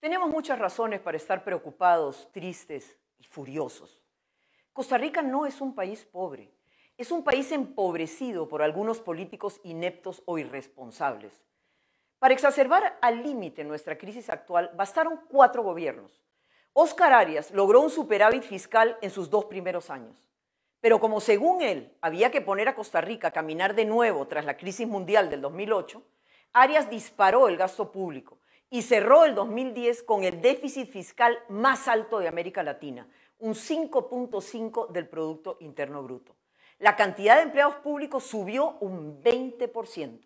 Tenemos muchas razones para estar preocupados, tristes y furiosos. Costa Rica no es un país pobre, es un país empobrecido por algunos políticos ineptos o irresponsables. Para exacerbar al límite nuestra crisis actual, bastaron cuatro gobiernos. Oscar Arias logró un superávit fiscal en sus dos primeros años. Pero como según él había que poner a Costa Rica a caminar de nuevo tras la crisis mundial del 2008, Arias disparó el gasto público, y cerró el 2010 con el déficit fiscal más alto de América Latina, un 5.5 del Producto Interno Bruto. La cantidad de empleados públicos subió un 20%.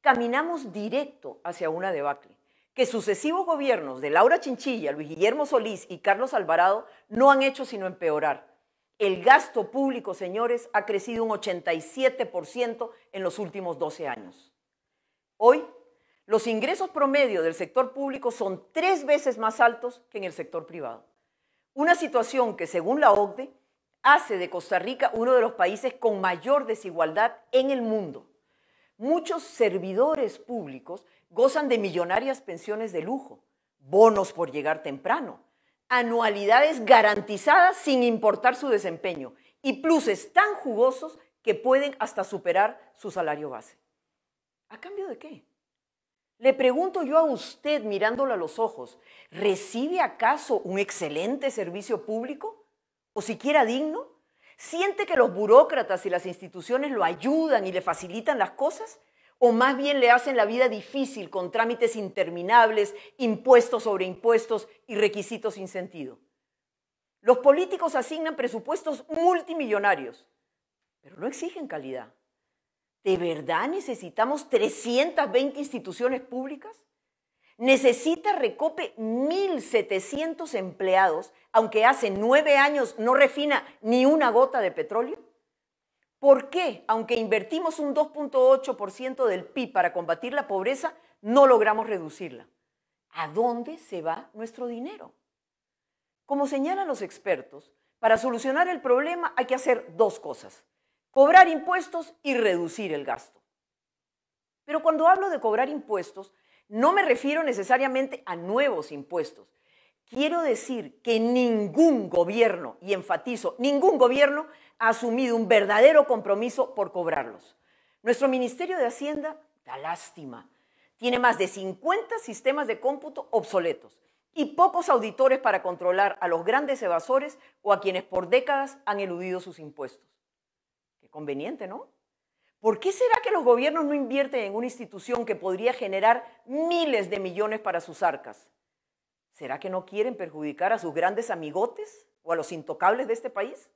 Caminamos directo hacia una debacle que sucesivos gobiernos de Laura Chinchilla, Luis Guillermo Solís y Carlos Alvarado no han hecho sino empeorar. El gasto público, señores, ha crecido un 87% en los últimos 12 años. Hoy los ingresos promedio del sector público son tres veces más altos que en el sector privado. Una situación que, según la OCDE, hace de Costa Rica uno de los países con mayor desigualdad en el mundo. Muchos servidores públicos gozan de millonarias pensiones de lujo, bonos por llegar temprano, anualidades garantizadas sin importar su desempeño y pluses tan jugosos que pueden hasta superar su salario base. ¿A cambio de qué? Le pregunto yo a usted mirándolo a los ojos, ¿recibe acaso un excelente servicio público? ¿O siquiera digno? ¿Siente que los burócratas y las instituciones lo ayudan y le facilitan las cosas? ¿O más bien le hacen la vida difícil con trámites interminables, impuestos sobre impuestos y requisitos sin sentido? Los políticos asignan presupuestos multimillonarios, pero no exigen calidad. ¿De verdad necesitamos 320 instituciones públicas? Necesita Recope 1.700 empleados, aunque hace nueve años no refina ni una gota de petróleo. ¿Por qué, aunque invertimos un 2.8% del PIB para combatir la pobreza, no logramos reducirla? ¿A dónde se va nuestro dinero? Como señalan los expertos, para solucionar el problema hay que hacer dos cosas cobrar impuestos y reducir el gasto. Pero cuando hablo de cobrar impuestos, no me refiero necesariamente a nuevos impuestos. Quiero decir que ningún gobierno, y enfatizo, ningún gobierno ha asumido un verdadero compromiso por cobrarlos. Nuestro Ministerio de Hacienda da lástima. Tiene más de 50 sistemas de cómputo obsoletos y pocos auditores para controlar a los grandes evasores o a quienes por décadas han eludido sus impuestos conveniente, ¿no? ¿Por qué será que los gobiernos no invierten en una institución que podría generar miles de millones para sus arcas? ¿Será que no quieren perjudicar a sus grandes amigotes o a los intocables de este país?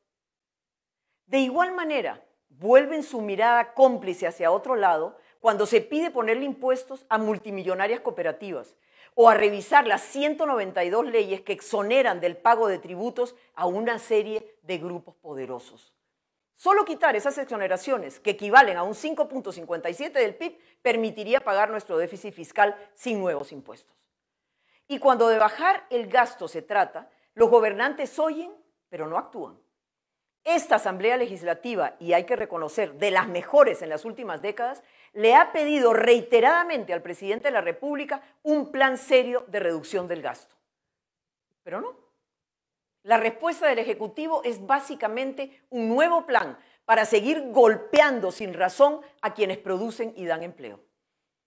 De igual manera, vuelven su mirada cómplice hacia otro lado cuando se pide ponerle impuestos a multimillonarias cooperativas o a revisar las 192 leyes que exoneran del pago de tributos a una serie de grupos poderosos. Solo quitar esas exoneraciones, que equivalen a un 5.57 del PIB, permitiría pagar nuestro déficit fiscal sin nuevos impuestos. Y cuando de bajar el gasto se trata, los gobernantes oyen, pero no actúan. Esta Asamblea Legislativa, y hay que reconocer, de las mejores en las últimas décadas, le ha pedido reiteradamente al presidente de la República un plan serio de reducción del gasto. Pero no, la respuesta del Ejecutivo es básicamente un nuevo plan para seguir golpeando sin razón a quienes producen y dan empleo.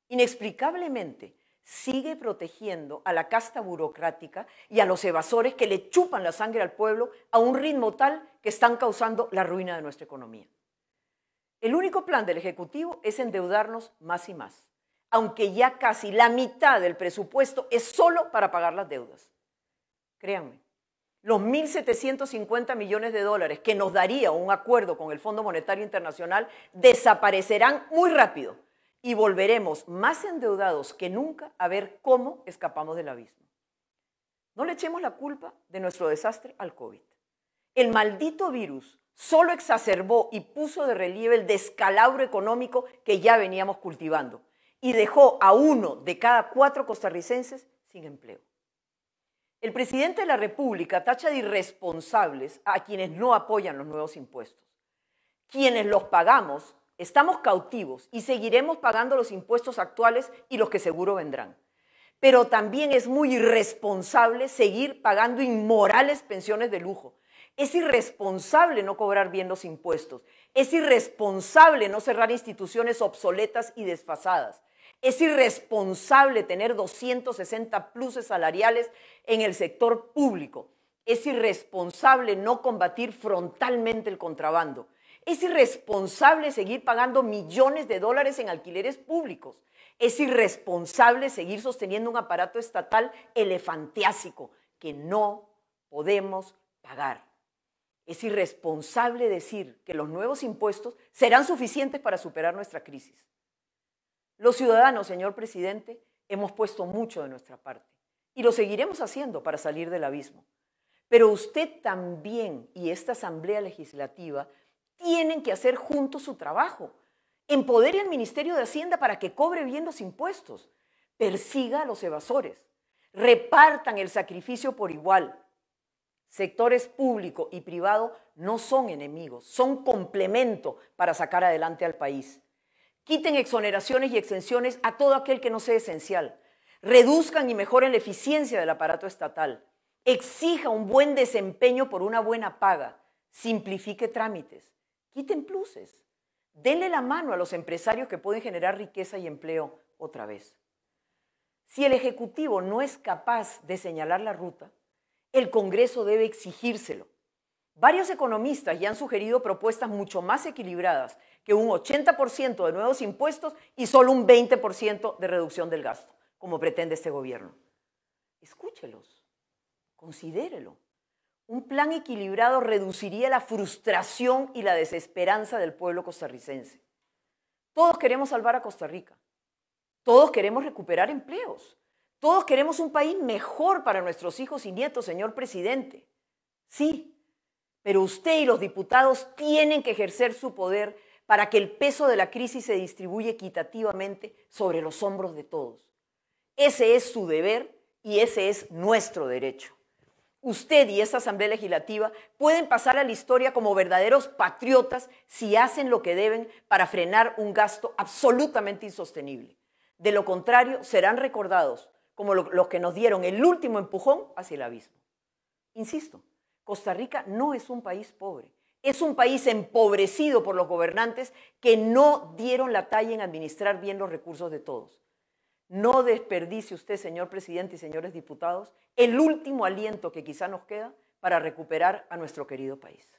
Inexplicablemente, sigue protegiendo a la casta burocrática y a los evasores que le chupan la sangre al pueblo a un ritmo tal que están causando la ruina de nuestra economía. El único plan del Ejecutivo es endeudarnos más y más, aunque ya casi la mitad del presupuesto es solo para pagar las deudas. Créanme, los 1.750 millones de dólares que nos daría un acuerdo con el Fondo Monetario Internacional desaparecerán muy rápido y volveremos más endeudados que nunca a ver cómo escapamos del abismo. No le echemos la culpa de nuestro desastre al COVID. El maldito virus solo exacerbó y puso de relieve el descalabro económico que ya veníamos cultivando y dejó a uno de cada cuatro costarricenses sin empleo. El presidente de la República tacha de irresponsables a quienes no apoyan los nuevos impuestos. Quienes los pagamos estamos cautivos y seguiremos pagando los impuestos actuales y los que seguro vendrán. Pero también es muy irresponsable seguir pagando inmorales pensiones de lujo. Es irresponsable no cobrar bien los impuestos. Es irresponsable no cerrar instituciones obsoletas y desfasadas. Es irresponsable tener 260 pluses salariales en el sector público. Es irresponsable no combatir frontalmente el contrabando. Es irresponsable seguir pagando millones de dólares en alquileres públicos. Es irresponsable seguir sosteniendo un aparato estatal elefantiásico que no podemos pagar. Es irresponsable decir que los nuevos impuestos serán suficientes para superar nuestra crisis. Los ciudadanos, señor presidente, hemos puesto mucho de nuestra parte y lo seguiremos haciendo para salir del abismo. Pero usted también y esta Asamblea Legislativa tienen que hacer juntos su trabajo. Empodere al Ministerio de Hacienda para que cobre bien los impuestos. Persiga a los evasores. Repartan el sacrificio por igual. Sectores público y privado no son enemigos, son complemento para sacar adelante al país. Quiten exoneraciones y exenciones a todo aquel que no sea esencial. Reduzcan y mejoren la eficiencia del aparato estatal. Exija un buen desempeño por una buena paga. Simplifique trámites. Quiten pluses. Denle la mano a los empresarios que pueden generar riqueza y empleo otra vez. Si el Ejecutivo no es capaz de señalar la ruta, el Congreso debe exigírselo Varios economistas ya han sugerido propuestas mucho más equilibradas que un 80% de nuevos impuestos y solo un 20% de reducción del gasto, como pretende este gobierno. Escúchelos, considérelo. Un plan equilibrado reduciría la frustración y la desesperanza del pueblo costarricense. Todos queremos salvar a Costa Rica. Todos queremos recuperar empleos. Todos queremos un país mejor para nuestros hijos y nietos, señor presidente. Sí, pero usted y los diputados tienen que ejercer su poder para que el peso de la crisis se distribuya equitativamente sobre los hombros de todos. Ese es su deber y ese es nuestro derecho. Usted y esta Asamblea Legislativa pueden pasar a la historia como verdaderos patriotas si hacen lo que deben para frenar un gasto absolutamente insostenible. De lo contrario, serán recordados como los que nos dieron el último empujón hacia el abismo. Insisto, Costa Rica no es un país pobre, es un país empobrecido por los gobernantes que no dieron la talla en administrar bien los recursos de todos. No desperdicie usted, señor presidente y señores diputados, el último aliento que quizá nos queda para recuperar a nuestro querido país.